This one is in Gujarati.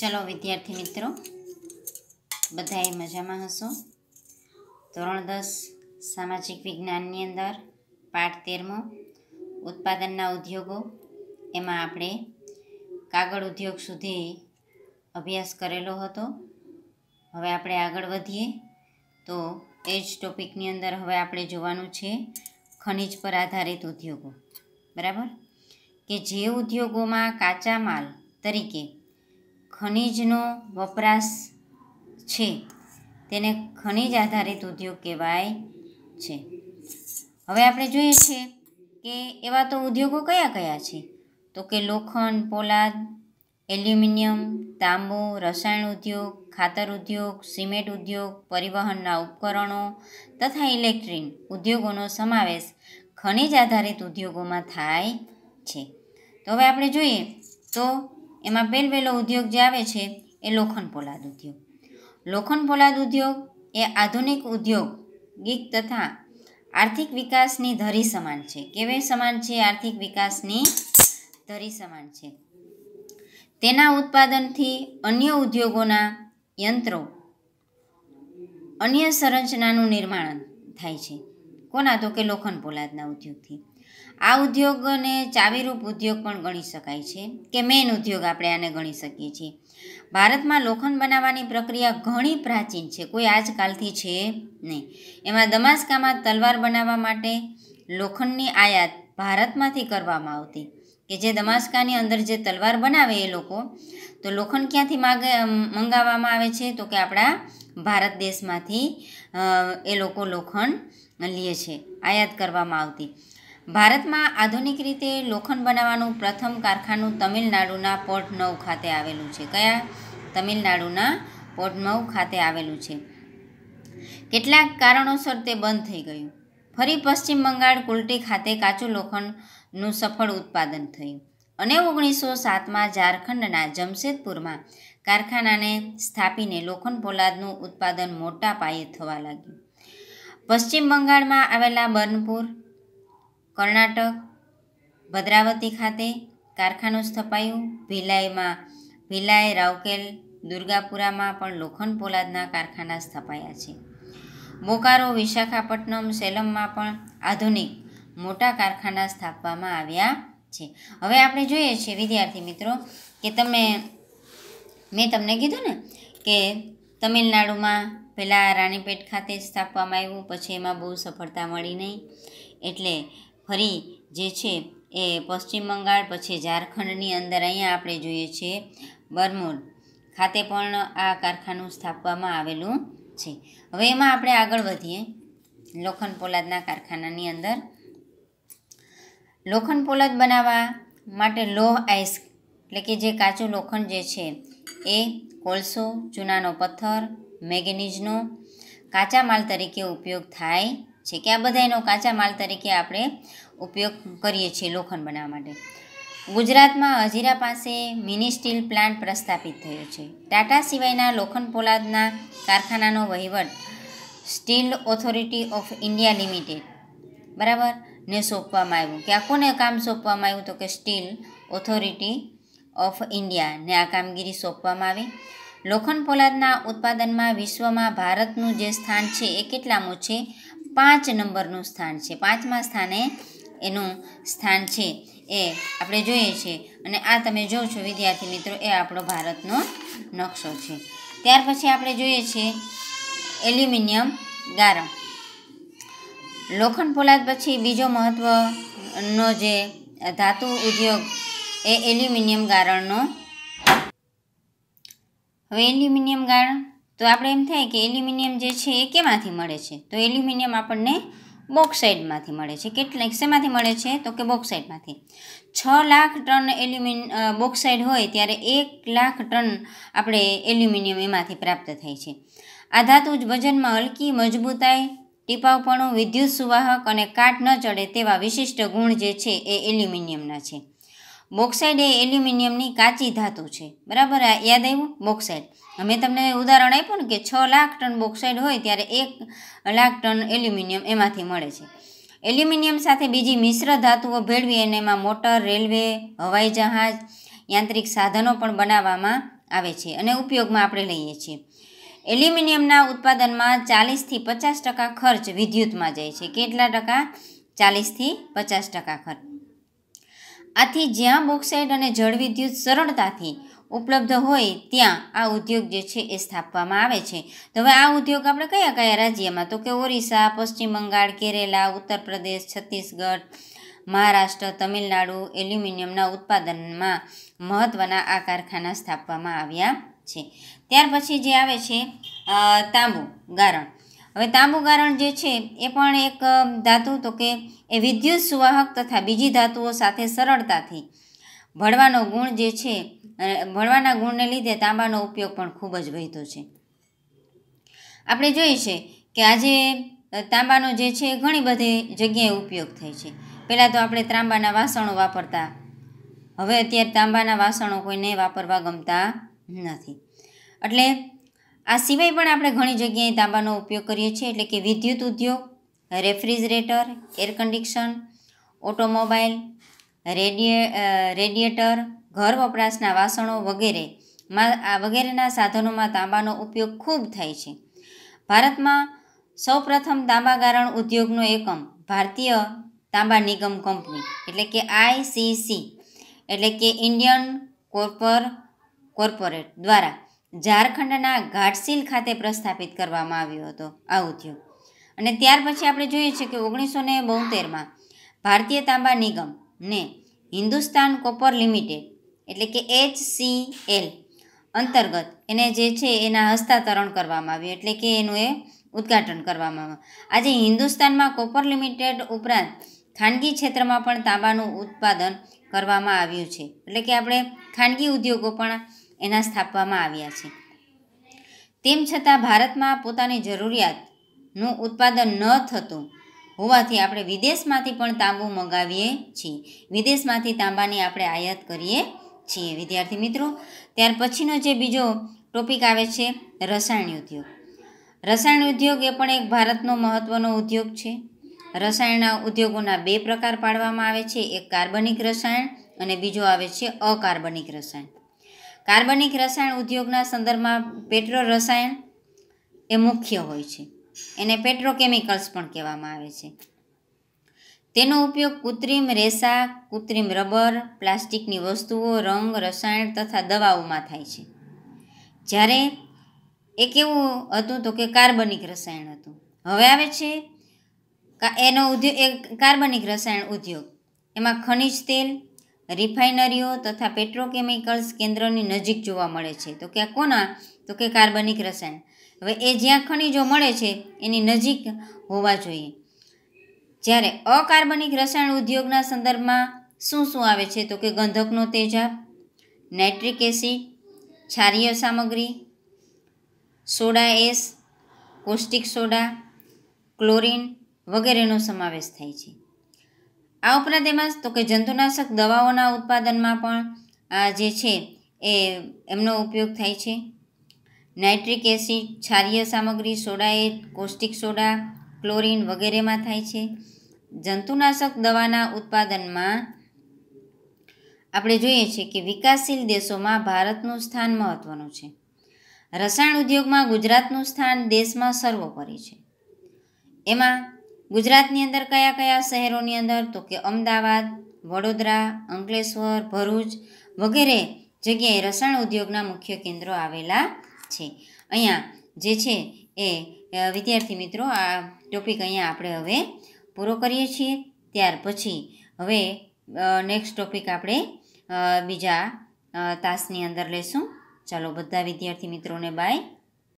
ચલો વિદ્યાર્થી મિત્રો બધાએ મજામાં હશો ધોરણ દસ સામાજિક વિજ્ઞાનની અંદર પાઠ તેરમો ઉત્પાદનના ઉદ્યોગો એમાં આપણે કાગળ ઉદ્યોગ સુધી અભ્યાસ કરેલો હતો હવે આપણે આગળ વધીએ તો એ જ ટોપિકની અંદર હવે આપણે જોવાનું છે ખનિજ પર આધારિત ઉદ્યોગો બરાબર કે જે ઉદ્યોગોમાં કાચા માલ તરીકે ખનીજનો વપરાશ છે તેને ખનીજ આધારિત ઉદ્યોગ કહેવાય છે હવે આપણે જોઈએ છે કે એવા તો ઉદ્યોગો કયા કયા છે તો કે લોખંડ પોલાદ એલ્યુમિનિયમ તાંબુ રસાયણ ઉદ્યોગ ખાતર ઉદ્યોગ સિમેન્ટ ઉદ્યોગ પરિવહનના ઉપકરણો તથા ઇલેક્ટ્રિન ઉદ્યોગોનો સમાવેશ ખનિજ આધારિત ઉદ્યોગોમાં થાય છે તો હવે આપણે જોઈએ તો એમાં પહેલવેલો ઉદ્યોગ જે આવે છે એ લોખંડ પોલાદ ઉદ્યોગ લોખંડ પોલાદ ઉદ્યોગ એ આધુનિક ઉદ્યોગિક તથા આર્થિક વિકાસની ધરી સમાન છે કેવે સમાન છે આર્થિક વિકાસની ધરી સમાન છે તેના ઉત્પાદનથી અન્ય ઉદ્યોગોના યંત્રો અન્ય સંરચનાનું નિર્માણ થાય છે કોના તો કે લોખંડ પોલાદના ઉદ્યોગથી આ ઉદ્યોગને ચાવીરૂપ ઉદ્યોગ પણ ગણી શકાય છે કે મેઇન ઉદ્યોગ આપણે આને ગણી શકીએ છીએ ભારતમાં લોખંડ બનાવવાની પ્રક્રિયા ઘણી પ્રાચીન છે કોઈ આજકાલથી છે નહીં એમાં દમાસ્કામાં તલવાર બનાવવા માટે લોખંડની આયાત ભારતમાંથી કરવામાં આવતી કે જે દમાસ્કાની અંદર જે તલવાર બનાવે એ લોકો તો લોખંડ ક્યાંથી માગે મંગાવવામાં આવે છે તો કે આપણા ભારત દેશમાંથી એ લોકો લોખંડ લે છે આયાત કરવામાં આવતી ભારતમાં આધુનિક રીતે લોખંડ બનાવવાનું પ્રથમ કારખાનું તમિલનાડુના પોર્ટ ખાતે આવેલું છે કયા તમિલનાડુના પોર્ટ ખાતે આવેલું છે કેટલાક કારણોસર તે બંધ થઈ ગયું ફરી પશ્ચિમ બંગાળ કુલટી ખાતે કાચું લોખંડનું સફળ ઉત્પાદન થયું અને ઓગણીસો સાતમાં ઝારખંડના જમશેદપુરમાં કારખાનાને સ્થાપીને લોખંડ પોલાદનું ઉત્પાદન મોટા પાયે થવા લાગ્યું પશ્ચિમ બંગાળમાં આવેલા બર્નપુર કર્ણાટક ભદ્રાવતી ખાતે કારખાનું સ્થપાયું ભિલાઈમાં ભિલાઈ રાવકેલ દુર્ગાપુરામાં પણ લોખંડ પોલાદના કારખાના સ્થપાયા છે બોકારો વિશાખાપટ્ટનમ સેલમમાં પણ આધુનિક મોટા કારખાના સ્થાપવામાં આવ્યા છે હવે આપણે જોઈએ છીએ વિદ્યાર્થી મિત્રો કે તમે મેં તમને કીધું ને કે તમિલનાડુમાં પહેલાં રાણીપેટ ખાતે સ્થાપવામાં આવ્યું પછી એમાં બહુ સફળતા મળી નહીં એટલે ફરી જે છે એ પશ્ચિમ બંગાળ પછી ઝારખંડની અંદર અહીંયા આપણે જોઈએ છીએ બરમુર ખાતે પણ આ કારખાનું સ્થાપવામાં આવેલું છે હવે એમાં આપણે આગળ વધીએ લોખંડ પોલાદના કારખાનાની અંદર લોખંડ પોલાદ બનાવવા માટે લોહ આઈસ્ક એટલે કે જે કાચું લોખંડ જે છે એ કોલસો ચૂનાનો પથ્થર મેગેનીઝનો કાચા માલ તરીકે ઉપયોગ થાય છે કે આ બધા એનો કાચા માલ તરીકે આપણે ઉપયોગ કરીએ છીએ લોખંડ બનાવવા માટે ગુજરાતમાં હજીરા પાસે મિની સ્ટીલ પ્લાન્ટ પ્રસ્થાપિત થયો છે ટાટા સિવાયના લોખંડ પોલાદના કારખાનાનો વહીવટ steel authority of India limited બરાબર ને સોંપવામાં આવ્યું કે આ કોને કામ સોંપવામાં આવ્યું તો કે સ્ટીલ ઓથોરિટી ઓફ ઇન્ડિયા ને આ કામગીરી સોંપવામાં આવી લોખંડ પોલાદના ઉત્પાદનમાં વિશ્વમાં ભારતનું જે સ્થાન છે એ કેટલામું છે પાંચ નંબરનું સ્થાન છે પાંચમા સ્થાને એનું સ્થાન છે એ આપણે જોઈએ છીએ અને આ તમે જોઉં છો વિદ્યાર્થી મિત્રો એ આપણો ભારતનો નકશો છે ત્યાર પછી આપણે જોઈએ છીએ એલ્યુમિનિયમ ગારા લોખંડ પોલાદ પછી બીજો મહત્ત્વનો જે ધાતુ ઉદ્યોગ એ એલ્યુમિનિયમ ગારણનો હવે એલ્યુમિનિયમ ગારણ તો આપણે એમ થાય કે એલ્યુમિનિયમ જે છે એ કેમાંથી મળે છે તો એલ્યુમિનિયમ આપણને બોક્સાઇડમાંથી મળે છે કેટલા શેમાંથી મળે છે તો કે બોક્સાઇડમાંથી છ લાખ ટન એલ્યુમિન બોક્સાઇડ હોય ત્યારે એક લાખ ટન આપણે એલ્યુમિનિયમ એમાંથી પ્રાપ્ત થાય છે આ ધાતુ જ વજનમાં હલકી મજબૂતાઈ ટીપાવપણું વિદ્યુત સુવાહક અને કાટ ન ચડે તેવા વિશિષ્ટ ગુણ જે છે એ એલ્યુમિનિયમના છે બોક્સાઇડ એ એલ્યુમિનિયમની કાચી ધાતુ છે બરાબર યાદ આવ્યું બોક્સાઇડ અમે તમને ઉદાહરણ આપ્યું ને કે છ લાખ ટન બોક્સાઇડ હોય ત્યારે એક લાખ ટન એલ્યુમિનિયમ એમાંથી મળે છે એલ્યુમિનિયમ સાથે બીજી મિશ્ર ધાતુઓ ભેળવી અને એમાં મોટર રેલવે હવાઈ જહાજ યાંત્રિક સાધનો પણ બનાવવામાં આવે છે અને ઉપયોગમાં આપણે લઈએ છીએ એલ્યુમિનિયમના ઉત્પાદનમાં ચાલીસથી પચાસ ટકા ખર્ચ વિદ્યુતમાં જાય છે કેટલા ટકા ચાલીસથી પચાસ ટકા ખર્ચ આથી જ્યાં બોક્સાઇડ અને જળવિદ્યુત સરળતાથી ઉપલબ્ધ હોય ત્યાં આ ઉદ્યોગ જે છે એ સ્થાપવામાં આવે છે તો હવે આ ઉદ્યોગ આપણે કયા કયા રાજ્યમાં તો કે ઓરિસ્સા પશ્ચિમ બંગાળ કેરેલા ઉત્તર પ્રદેશ છત્તીસગઢ મહારાષ્ટ્ર તમિલનાડુ એલ્યુમિનિયમના ઉત્પાદનમાં મહત્ત્વના આ કારખાના સ્થાપવામાં આવ્યા છે ત્યાર પછી જે આવે છે તાંબુ ગારણ હવે તાંબુ ગારણ જે છે એ પણ એક ધાતુ તો કે એ વિદ્યુત સુવાહક તથા બીજી ધાતુઓ સાથે સરળતાથી ભળવાનો ગુણ જે છે ભળવાના ગુણને લીધે તાંબાનો ઉપયોગ પણ ખૂબ જ વહેતો છે આપણે જોઈએ છે કે આજે તાંબાનો જે છે ઘણી બધી જગ્યાએ ઉપયોગ થાય છે પહેલાં તો આપણે ત્રાંબાના વાસણો વાપરતા હવે અત્યારે તાંબાના વાસણો કોઈને વાપરવા ગમતા નથી એટલે આ સિવાય પણ આપણે ઘણી જગ્યાએ તાંબાનો ઉપયોગ કરીએ છીએ એટલે કે વિદ્યુત ઉદ્યોગ refrigerator air condition automobile radia radiator ઘર વપરાશના વાસણો વગેરે માં વગેરેના સાધનોમાં તાંબાનો ઉપયોગ ખૂબ થાય છે ભારતમાં સૌપ્રથમ તાંબા ગારણ ઉદ્યોગનો એકમ ભારતીય તાંબા નિગમ કંપની એટલે કે આઈસીસી એટલે કે ઇન્ડિયન કોર્પર કોર્પોરેટ દ્વારા ઝારખંડના ઘાટસીલ ખાતે પ્રસ્થાપિત કરવામાં આવ્યો હતો આ ઉદ્યોગ અને ત્યાર પછી આપણે જોઈએ છીએ કે ઓગણીસો ને બોતેરમાં ભારતીય તાંબા નિગમ ને હિન્દુસ્તાન કોપર લિમિટેડ એટલે કે એચ સી એલ અંતર્ગત એને જે છે એના હસ્તાંતરણ કરવામાં આવ્યું એટલે કે એનું એ ઉદ્ઘાટન કરવામાં આવ્યું આજે હિન્દુસ્તાનમાં કોપર લિમિટેડ ઉપરાંત ખાનગી ક્ષેત્રમાં પણ તાંબાનું ઉત્પાદન કરવામાં આવ્યું છે એટલે કે આપણે ખાનગી ઉદ્યોગો પણ એના સ્થાપવામાં આવ્યા છે તેમ છતાં ભારતમાં પોતાની જરૂરિયાતનું ઉત્પાદન ન થતું હોવાથી આપણે વિદેશમાંથી પણ તાંબુ મંગાવીએ છીએ વિદેશમાંથી તાંબાની આપણે આયાત કરીએ છીએ વિદ્યાર્થી મિત્રો ત્યાર પછીનો જે બીજો ટોપિક આવે છે રસાયણ ઉદ્યોગ રસાયણ ઉદ્યોગ એ પણ એક ભારતનો મહત્ત્વનો ઉદ્યોગ છે રસાયણના ઉદ્યોગોના બે પ્રકાર પાડવામાં આવે છે એક કાર્બનિક રસાયણ અને બીજો આવે છે અકાર્બનિક રસાયણ કાર્બનિક રસાયણ ઉદ્યોગના સંદર્ભમાં પેટ્રો રસાયણ એ મુખ્ય હોય છે એને પેટ્રોકેમિકલ્સ પણ કહેવામાં આવે છે તેનો ઉપયોગ કૃત્રિમ રેસા કૃત્રિમ રબર પ્લાસ્ટિકની વસ્તુઓ રંગ રસાયણ તથા દવાઓમાં થાય છે જ્યારે એ કેવું હતું તો કે કાર્બનિક રસાયણ હતું હવે આવે છે એનો ઉદ્યોગ એ કાર્બનિક રસાયણ ઉદ્યોગ એમાં ખનિજ તેલ રિફાઇનરીઓ તથા પેટ્રોકેમિકલ્સ કેન્દ્રની નજીક જોવા મળે છે તો ક્યાં કોના તો કે કાર્બનિક રસાયણ હવે એ જ્યાં ખનિજો મળે છે એની નજીક હોવા જોઈએ જ્યારે અકાર્બનિક રસાયણ ઉદ્યોગના સંદર્ભમાં શું શું આવે છે તો કે ગંધકનો તેજાબ નાઇટ્રિક એસિડ છારીય સામગ્રી soda ash caustic soda chlorine વગેરેનો સમાવેશ થાય છે આ ઉપરાંત એમાં તો કે જંતુનાશક દવાઓના ઉત્પાદનમાં પણ આ જે છે એ એમનો ઉપયોગ થાય છે નાઇટ્રિક એસિડ ક્ષારીય સામગ્રી સોડા એ કોસ્ટિક સોડા ક્લોરીન વગેરેમાં થાય છે જંતુનાશક દવાના ઉત્પાદનમાં આપણે જોઈએ છીએ કે વિકાસશીલ દેશોમાં ભારતનું સ્થાન મહત્ત્વનું છે રસાયણ ઉદ્યોગમાં ગુજરાતનું સ્થાન દેશમાં સર્વોપરી છે એમાં ગુજરાતની અંદર કયા કયા શહેરોની અંદર તો કે અમદાવાદ વડોદરા અંકલેશ્વર ભરૂચ વગેરે જગ્યાએ રસાયણ ઉદ્યોગના મુખ્ય કેન્દ્રો આવેલા છે અહીંયા જે છે એ વિદ્યાર્થી મિત્રો આ ટોપિક અહીંયા આપણે હવે પૂરો કરીએ છીએ ત્યાર પછી હવે નેક્સ્ટ ટોપિક આપણે બીજા તાસની અંદર લેશું ચાલો બધા વિદ્યાર્થી મિત્રોને બાય